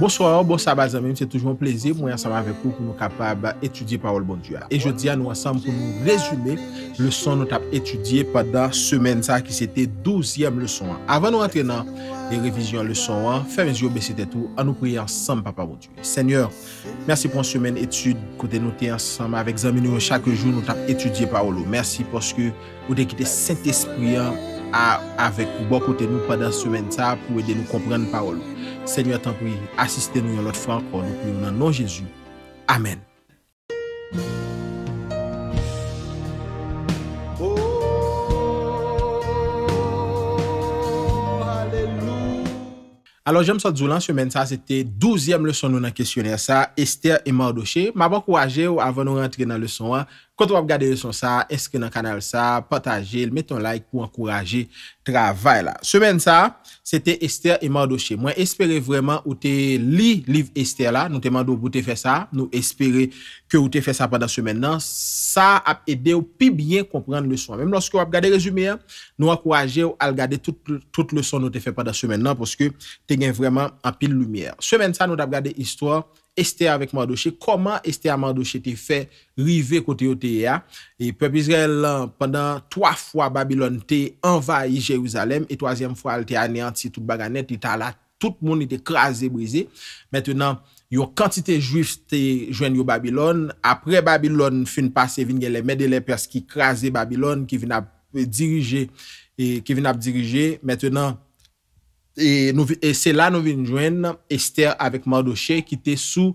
Boso a yo, boso a ba zanmim, se toujwen plese pou yon saman avek pou pou nou kapab etudye parol bon diwa. E jodi a nou asan pou nou rezume le son nou tap etudye padan semen sa ki se te douzyem le son an. Avan nou antre nan de revizyon le son an, femez yo be se te tou, a nou priye ansan pa pa bon diwa. Senyor, mersi pou an semen etude kote nou te ansan ma avek zanmim nou chak jo nou tap etudye parol ou. Mersi pou skou ou de kite sent espri an. avèk pou bò bon kote nou padan semen sa pou ede nou komprenn parol. Senyo atan pou yi asiste nou yon lot fran kon nou pou yon nan non-Jezou. Amen. Alors jèm sa dzoulan semen sa, se te douzièm lèson nou nan kesyonè sa, Esther Emardoshe. Mabòk wajè ou avè nou rentre nan lèson an, kont wap gade leson sa, eske nan kanal sa, patajel, meton like ou ankoraje travay la. Semen sa, sete Esther Eman Doshi. Mwen espere vreman ou te li liv Esther la, nou te mandou pou te fe sa, nou espere ke ou te fe sa pandan semen nan, sa ap ede ou pi byen komprende leson. Mem loske wap gade rezume, nou ankoraje ou al gade tout leson nou te fe pandan semen nan, poske te gen vreman apil lumiye. Semen sa, nou ap gade listor. este avèk mandoshe, koman este avèk mandoshe te fè rive kote yo te ya, e pepizre lan, pandan 3 fwa Babylon te envayi Jerusalem, e 3 fwa te aneyanti tout baganet, ita la tout moun ite krasé, brisé, mettenan, yo kantite juif te jwen yo Babylon, apre Babylon fin pase vin gen le medele, pes ki krasé Babylon, ki vin ap dirije, ki vin ap dirije, mettenan, E, e se la nou vin jwen Ester avik Mardoshe ki te sou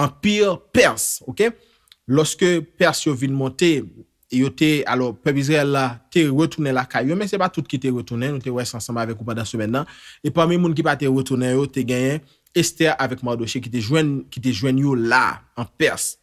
empire Pers. Lorske Pers yo vin monte, yo te, alo, pebizre la, te retounen la kay yo, men se ba tout ki te retounen, nou te wè s'ansamba avik ou pandan se mèndan. E pwami moun ki pa te retounen yo, te genyen Ester avik Mardoshe ki te jwen yo la, an Pers.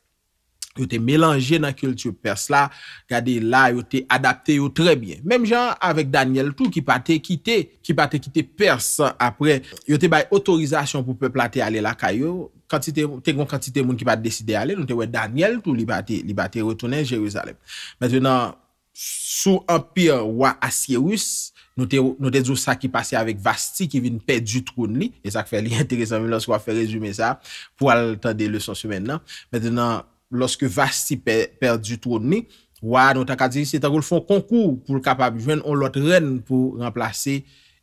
yo te melange nan kultu pers la, gade la yo te adapte yo trebyen. Mem jan avèk Daniel tou ki pa te kite, ki pa te kite pers apre, yo te bay otorizasyon pou pepla te ale lakay yo, ten kon kantite moun ki pa te deside ale, nou te wè Daniel tou li ba te, li ba te retounen Jeruzalem. Mètenan, sou empire wè Assyerous, nou te djou sa ki pase avèk Vasti ki vin pe du troun li, e sa k fè li enteresan mè nan sou wè fè rezume sa, pou al tande le son sou mènenan. Mètenan, loske Vassi per du trouni, wa, nou takadiri, se takou l fon konkou pou l kapab jwen, on lot ren pou remplase,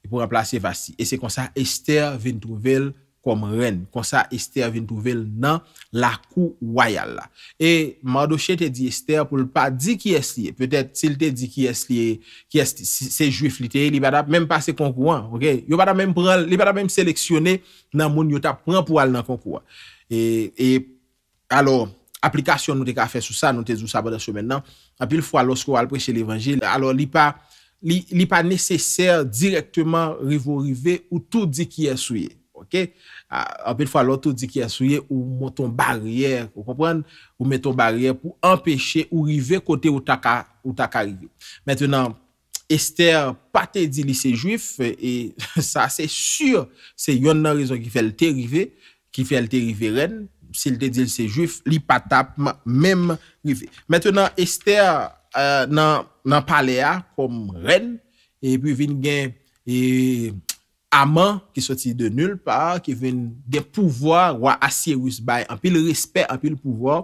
pou remplase Vassi. E se konsa Ester vintouvel kom ren, konsa Ester vintouvel nan la kou wayal la. E, mardouche te di Ester pou l pa di ki es liye, petet, se l te di ki es liye, ki es, se jwif li te, li badap menm pa se konkouan, ok? Yo badap menm pran, li badap menm seleksyonne nan moun yo tap pran pou al nan konkouan. E, e, alor, aplikasyon nou te ka fe sou sa, nou te zou sa bada sou menan, apil fwa lo skou al preche l'Evangil, alo li pa, li pa neseser direktman rive ou rive ou tout di ki esouye, ok? Apil fwa lo tout di ki esouye ou moton barriere, ou meton barriere pou empeshe ou rive kote ou ta ka rive. Metenan, ester pate di lise juif, e sa se sur se yon nan rezon ki felte rive, ki felte rive renn, Sil te dil se juif, li patap, mèm. Mètè nan estè euh, nan palea, kom ren, epi vin gen aman ki soti de nul pa, ki vin gen pouvoi wa asye wis bay, anpi le respè, anpi le pouvoi.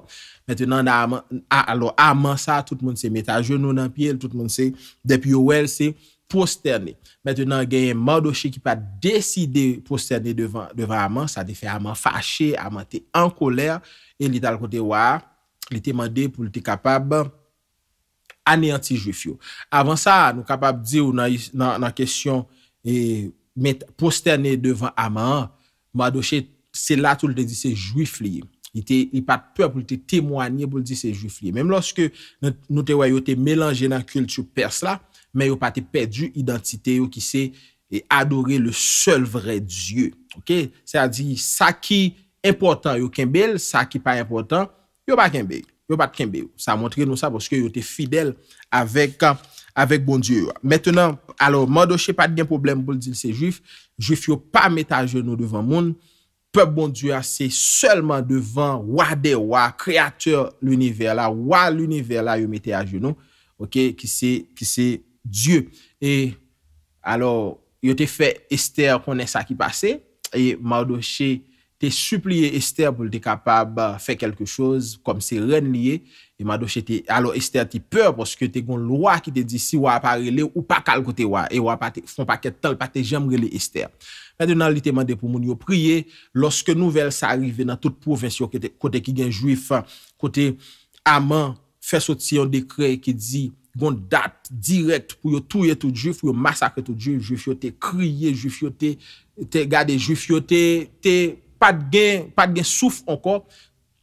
Mètè nan aman, alo aman sa, tout moun se metajè nou nan pi, tout moun se depi yo wèl se... posterne. Mwen te nan genye mwa doche ki pa deside posterne devan aman, sa de fe aman fache, aman te an koler e li tal konte wa, li temande pou li te kapab aneyanti juif yo. Avan sa, nou kapab di ou nan nan kesyon posterne devan aman, mwa doche, se la tou li te dise juif li. I pat pe pou li te temwani pou li dise juif li. Mem loske nou te waye yo te melange nan kult sou pers la, men yo pati pedu identite yo ki se e adore le sol vre diye, ok, sa di sa ki important yo kembel, sa ki pa important, yo pati kembel, yo pati kembel, sa montre nou sa poske yo te fidel avèk avèk bon diye yo. Mètènan, alò, mò do chè pati gen problem pou l'dil se juif, juif yo pa mette a jeno devan moun, pep bon diye se selman devan wade wade, kreatur l'univer la, wade l'univer la yo mette a jeno, ok, ki se, ki se Diyo, e alo yo te fe Ester konen sa ki pase, e mardoshe te supliye Ester pou li te kapab fe kelke chose kom se ren liye, e mardoshe te, alo Ester ti peur poske te gon lwa ki te di si wapare le ou pa kal kote wap, e wapate fon paket talpate jemre le Ester. Mwen de nan li te mande pou moun yo priye, loske nouvel sa arrive nan tout provensyon kote ki gen juifan, kote aman fesot si yon dekre ki di, gond dat direk pou yo touye tout ju, pou yo masakre tout ju, ju fiyote kriye, ju fiyote te gade, ju fiyote te pat gen, pat gen souf ankon,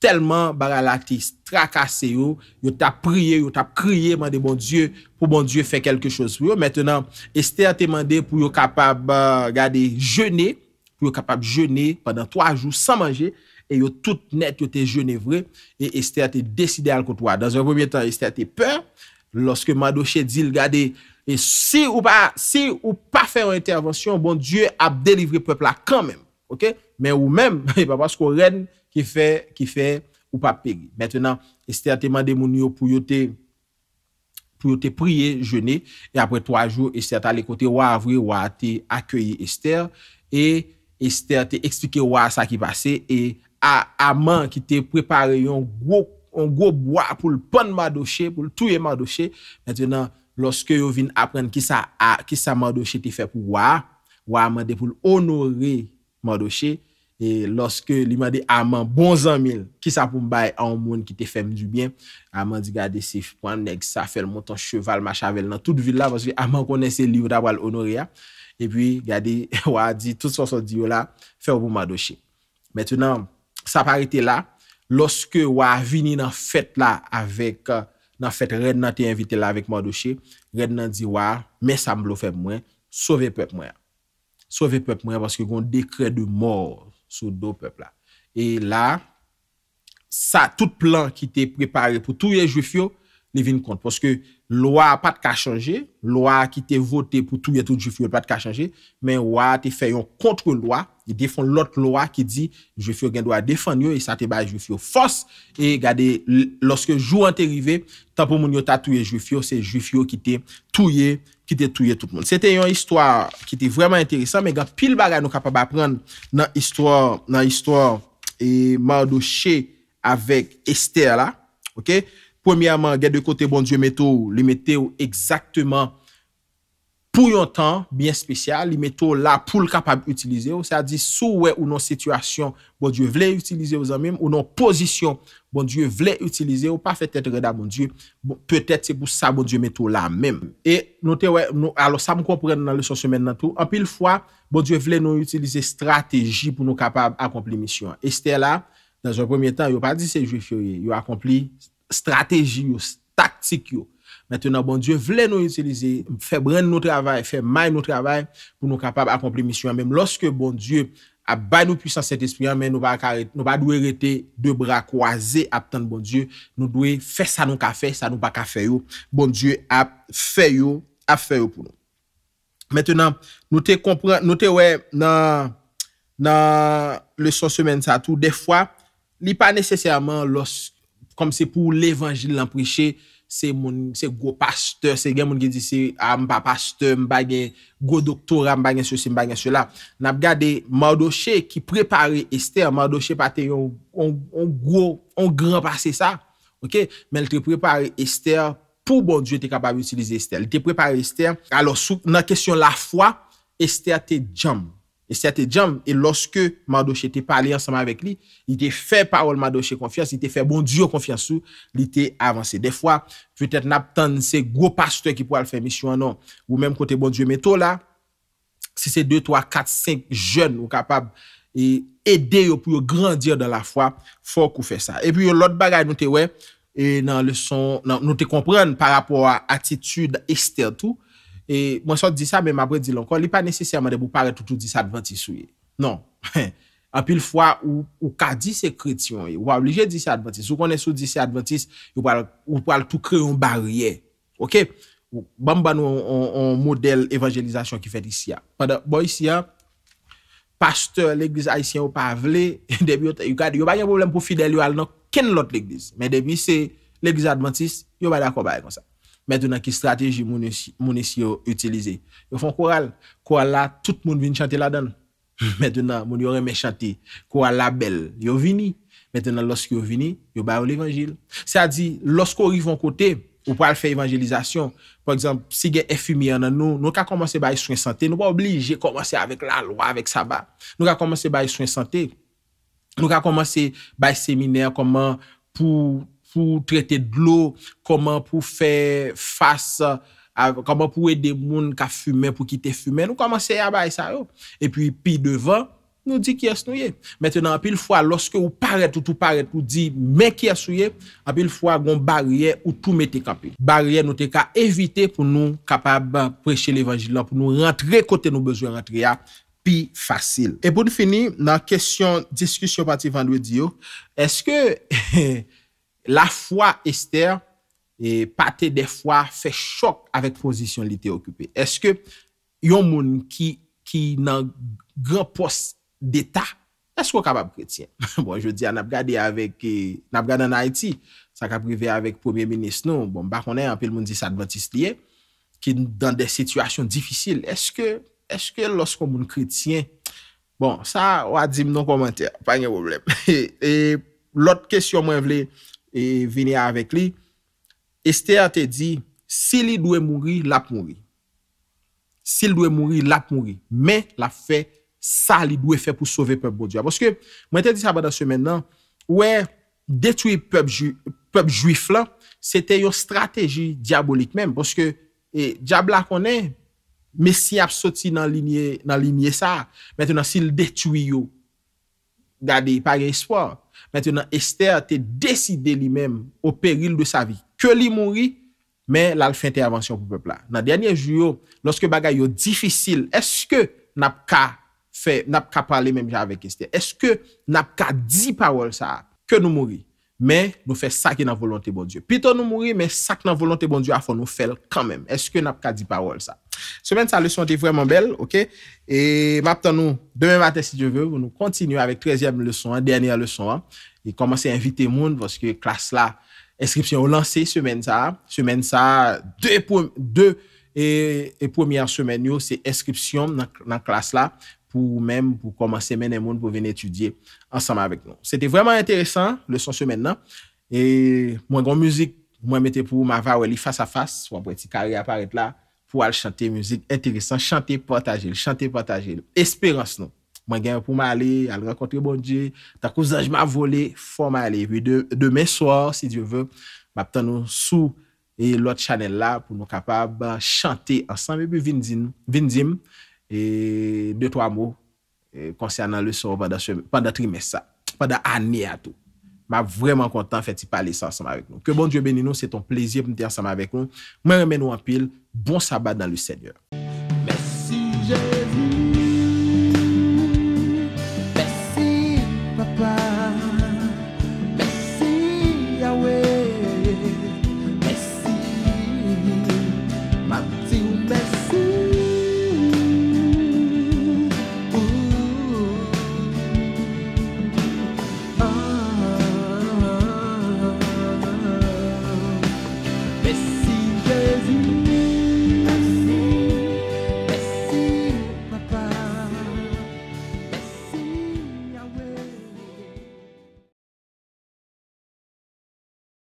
telman baralatis, trakase yo, yo ta priye, yo ta kriye, mande bon die, pou bon die fe kelke chos, yo, metenan, este a te mande pou yo kapab euh, gade jeune, pou yo kapab jeune, pandan 3 jou san manje, e yo tout net yo te jeune vre, e este a te deside al koutwa, dans un premier temps, este a te peur, Lorske Madochet zil gade, e si ou pa fè ou intervensyon, bon, Diyo ap delivre pepla kanmèm, ok? Men ou mèm, e pa pa sko ren ki fè ou pa pig. Mètenan, Esther te mande moun yo pou yo te priye jene, e apre 3 jou, Esther ta le kote wavre, wavre te akyeye Esther, e Esther te eksplike wavre sa ki base, e a man ki te prepare yon wouk, On go bwa pou l'pon madoche, pou l'touye madoche. Mwen tenan, loske yo vin apren ki sa madoche te fe pou waa, waa mwande pou l'onore madoche. E loske li mwande, aman, bon zanmil, ki sa pou mbay an moun ki te fem dubyen, aman di gade, si fpwan neg sa, fel moun ton cheval, ma chavell nan tout vil la, mwande konen se li ou da wale onore ya. E pi gade, waa di, tout son son di ou la, fe ou pou madoche. Mwen tenan, sa parite la, loske wa avini nan fèt la avèk, euh, nan fèt red nan te invite la avèk mò do chè, red nan di wa, mè sa mblò fè mwen, sove pèp mwen. Sove pèp mwen, baske kon dekre de mò, sou do pèp la. Et la, sa tout plan ki te prepare pou touye jwifyo, ne vin kont, poske lowa pat ka chanje, lowa ki te vote pou touye tout juifyo, pat ka chanje, men lowa te fe yon kontre lowa, yon defon lot lowa ki di, juifyo gen do a defon yon, yon e sa te ba juifyo fos, e gade, loske jou an te rive, tanpo moun yon ta touye juifyo, se juifyo ki te touye, ki te touye tout moun. Se te yon istwa ki te vreman enteresan, men gen pil bagay nou kapaba pran nan istwa, nan istwa, e mando she, avek Esther la, oké, Premiyaman, gen de kote bon diyo metou, li metou exaktman pou yon tan, biye spesyal, li metou la pou l kapab utilize ou, sa di sou we ou non situasyon bon diyo vle utilize ou zan mim, ou non posisyon bon diyo vle utilize ou, pa fetet reda bon diyo, bon petet se pou sa bon diyo metou la mim. E note we, alo sa m konpren nan le son semen nan tou, an pil fwa, bon diyo vle nou utilize strategi pou nou kapab akompli misyon. E ste la, nan zon premier tan, yo pa di se jwe fwe, yo akompli, strategi yo, taktik yo. Mwen tenan, bon Diyo, vle nou yotilize, febren nou travay, febren nou travay, pou nou kapab akomple misyon anmen. Lorske, bon Diyo, ap bay nou pwisan set espri anmen, nou va dwe rete de bra kwaze ap ten bon Diyo, nou dwe fe sa nou ka fe, sa nou pa ka fe yo, bon Diyo, ap fe yo, ap fe yo pou nou. Mwen tenan, nou te kompre, nou te we nan nan le sos men sa tou, de fwa, li pa nesesyaman losk, Kom se pou l'evangil lan preche, se moun se gwo pasteur, se gen moun gen di se, a ah, mpa pasteur, mbagen gwo doktorat, mbagen sou se mbagen sou la. Nap gade, mardoshe ki prepare Esther, mardoshe paten yon gwo, yon gran pase sa, ok? Men te prepare Esther, pou bon djou te kapab utilize Esther. Te prepare Esther, alo sou nan kesyon la fwa, Esther te djam. E sè te djam, e loske Madoche te pale ansama vek li, li te fè parol Madoche konfians, li te fè bon Diyo konfiansou, li te avansè. De fwa, pwè tèt nap tan se gwo pastor ki pou al fè misyon anon, ou mèm kote bon Diyo meto la, se se 2, 3, 4, 5 jen ou kapab e ede yo pou yo grandir de la fwa, fò kou fè sa. E pwè yo lot bagay nou te wè, nou te komprèn par apò atitude, etc. tout, E mwen son di sa, mwen apre di lankan, li pa neseseyman de pou pare toutou disadventis sou ye. Non. A pi l fwa, ou ka di se krityon ye, ou pa oblije disadventis. Ou konen sou disadventis, ou pa al tou kre yon barye. Ok? Bamba nou on model evanjelizasyon ki fe di siya. Panda, boy siya, pastor, leglis aisyen ou pa avle, yon debi yon te, yon ba yon problem pou fidel yon al nan ken lot leglis. Men debi se, leglis adventis, yon ba yon akobare kon sa. Mèdè nan ki strategi moun e si yo utelize. Yo fon koural, koural la, tout moun vin chante la dan. Mèdè nan, moun yo reme chante, koural la bel, yo vini. Mèdè nan, losk yo vini, yo bayo l'evangil. Sa di, losk yo rivon kote, yo pral fè evangilizasyon. Po ekzamp, si gen efimi anan nou, nou ka komanse baye souen sante, nou pa oblige komanse avèk la lwa, avèk sa ba. Nou ka komanse baye souen sante, nou ka komanse baye seminer koman pou... pou trete d'lo, koman pou fe fasa, koman pou e de moun ka fume, pou kite fume, nou koman se yabay sa yo. E pi devan, nou di kyes nou ye. Mètè nan apil fwa, loske ou paret ou tou paret, ou di men kyes nou ye, apil fwa gon barye ou tou mette kapi. Barye nou te ka evite pou nou kapab preche l'Evangile lan, pou nou rentre kote nou bezwe rentre ya, pi fasil. E pou nou fini, nan kesyon diskusyon pati vandwe di yo, eske... la fwa Esther e patè de fwa fè chok avèk pozisyon li te okupè. Eske yon moun ki nan gran pos d'Etat, eske wakabab kretien? Bon, je di anap gade avèk anap e, gade nan Haiti, sa ka prive avèk premier ministre nou, bon, bakonè anpe l moun disadventiste liè, ki nan de situasyon difisil, eske eske losk wakabab moun kretien? Bon, sa wadim non komantè, pa nye problem. E lot kèsyon mwen vle, e vini a avek li, Ester te di, si li dwe mouri, lap mouri. Si li dwe mouri, lap mouri. Men la fe, sa li dwe fe pou sove pep Boudia. Poske, mwen te di sa bada se men nan, ou e detui pep Juif la, se te yo strategi diabolik men. Poske, diablak one, mesi ap soti nan linye sa. Mwen te nan, si li detui yo, gade yi pa ge espoa, Mwen te nan Esther te deside li menm ou peril de sa vi. Ke li mouri, men lal fin te avansyon pou pepla. Nan danyen ju yo, loske bagay yo difisil, eske nap ka pale menm ja avek Esther? Eske nap ka di pawol sa ke nou mouri, men nou fe sak nan volante bon Diyo? Piton nou mouri, men sak nan volante bon Diyo a fon nou fel kan menm? Eske nap ka di pawol sa? Semen sa le son te vwèman bel, ok? E map tan nou, demè matè si je vè, nou kontinu avèk trezièm le son, dèniè le son an, e komanse invite moun vwòske klas la, eskripsyon wò lanse semen sa, semen sa, dè e pwomi an semen yo, se eskripsyon nan klas la, pou mèm pou komanse menen moun pou ven etudye ansanman avèk nou. Sete vwèman enteresan, le son semen nan, e mwen goun müzik, mwen mette pou ma va wèli fas a fas, wèm pou eti kari aparet la, pou al chante mouzik enteresan, chante patajil, chante patajil, espérance nou. Mwen gen pou ma ale, al rakontre bon di, ta kouzaj ma vole, fò ma ale. Pwi demè soor, si diyo vè, map tan nou sou e lot chanel la, pou nou kapab euh, chante ansan mebe vindim, e 2-3 mou konsè anan lè soor, pa da trimè sa, pa da anè a tou. Ma vreman kontan fè ti pale sa sa ma vek nou. Ke bon Diyo beni nou, se ton plezi pou nou te a sa ma vek nou. Mwen remen nou an pil, bon sabat dan le Seigneur.